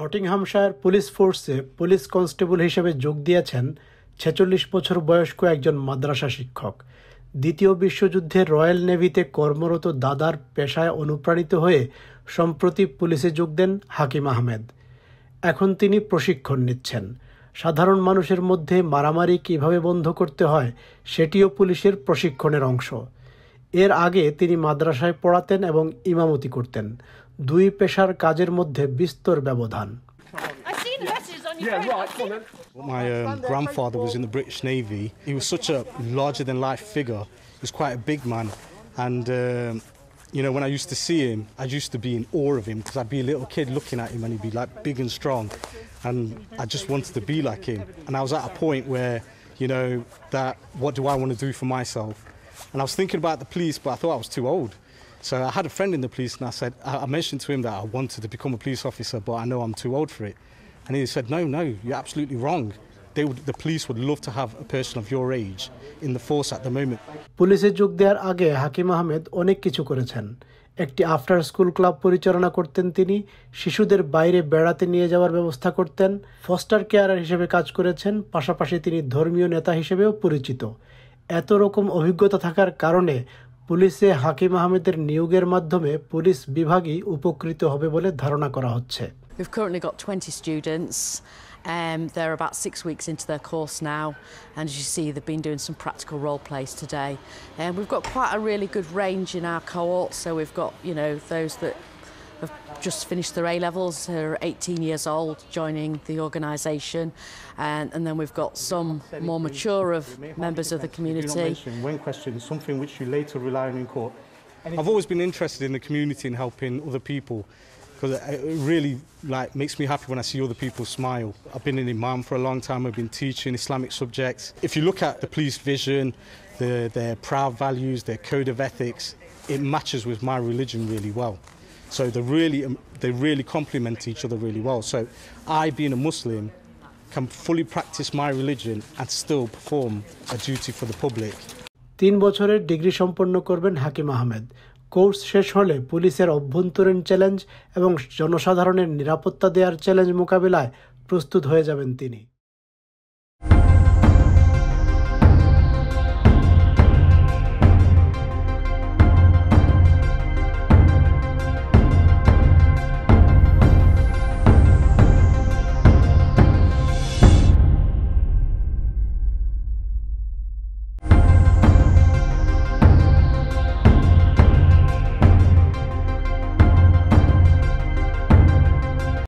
নটিংহামশায়ার police ফোর্সে police constable হিসেবে যোগ দিয়েছেন ছেচল্লিশ বছর বয়স্ক একজন মাদ্রাসা শিক্ষক দ্বিতীয় বিশ্বযুদ্ধে রয়্যাল নেভিতে কর্মরত দাদার পেশায় অনুপ্রাণিত হয়ে সম্প্রতি পুলিশে যোগ দেন হাকিম আহমেদ এখন তিনি প্রশিক্ষণ নিচ্ছেন সাধারণ মানুষের মধ্যে মারামারি কীভাবে বন্ধ করতে হয় সেটিও পুলিশের প্রশিক্ষণের অংশ এর আগে তিনি মাদ্রাসায় পড়াতেন এবং ইমামতি করতেন দুই পেশার কাজের মধ্যে বিস্তর ব্যবধান My um, grandfather was in the British Navy. He was such a larger than life figure. He was quite a big man. And, um, you know, when I used to see him, I used to be in awe of him because I'd be a little kid looking at him and he'd be like big and strong. And I just wanted to be like him. And I was at a point where, you know, that what do I want to do for myself? And I was thinking about the police, but I thought I was too old. So I had a friend in the police, and I said, I mentioned to him that I wanted to become a police officer, but I know I'm too old for it. And he said, No, no, you're absolutely wrong. they Would, the police would love to have a person of your age in the force at the moment. পুলিশে যোগ দেওয়ার আগে হাকিম আহমেদ অনেক কিছু করেছেন একটি after school club পরিচালনা করতেন তিনি শিশুদের বাইরে বেড়াতে নিয়ে যাওয়ার ব্যবস্থা করতেন ফস্টার কেয়ারার হিসেবে কাজ করেছেন পাশাপাশি তিনি ধর্মীয় নেতা হিসেবেও পরিচিত এত রকম অভিজ্ঞতা থাকার কারণে পুলিশে হাকিম আহমেদের নিয়োগের মাধ্যমে পুলিশ বিভাগই উপকৃত হবে বলে ধারণা করা হচ্ছে We've currently got 20 students. Um, they're about six weeks into their course now, and as you see, they've been doing some practical role plays today. And um, we've got quite a really good range in our cohort, so we've got you know those that have just finished their A levels, are 18 years old, joining the organisation, and, and, then we've got some more mature of members of the community. When questioned, something which you later rely on in court. I've always been interested in the community and helping other people because it really like makes me happy when I see other people smile. I've been an imam for a long time. I've been teaching Islamic subjects. If you look at the police vision, the, their proud values, their code of ethics, it matches with my religion really well. So they really, um, they really complement each other really well. So I, being a Muslim, can fully practice my religion and still perform a duty for the public. তিন বছরের degree সম্পন্ন করবেন হাকিম Ahmed course শেষ হলে পুলিশের অভ্যন্তরীণ challenge এবং জনসাধারণের নিরাপত্তা দেওয়ার চ্যালেঞ্জ মোকাবিলায় প্রস্তুত হয়ে যাবেন তিনি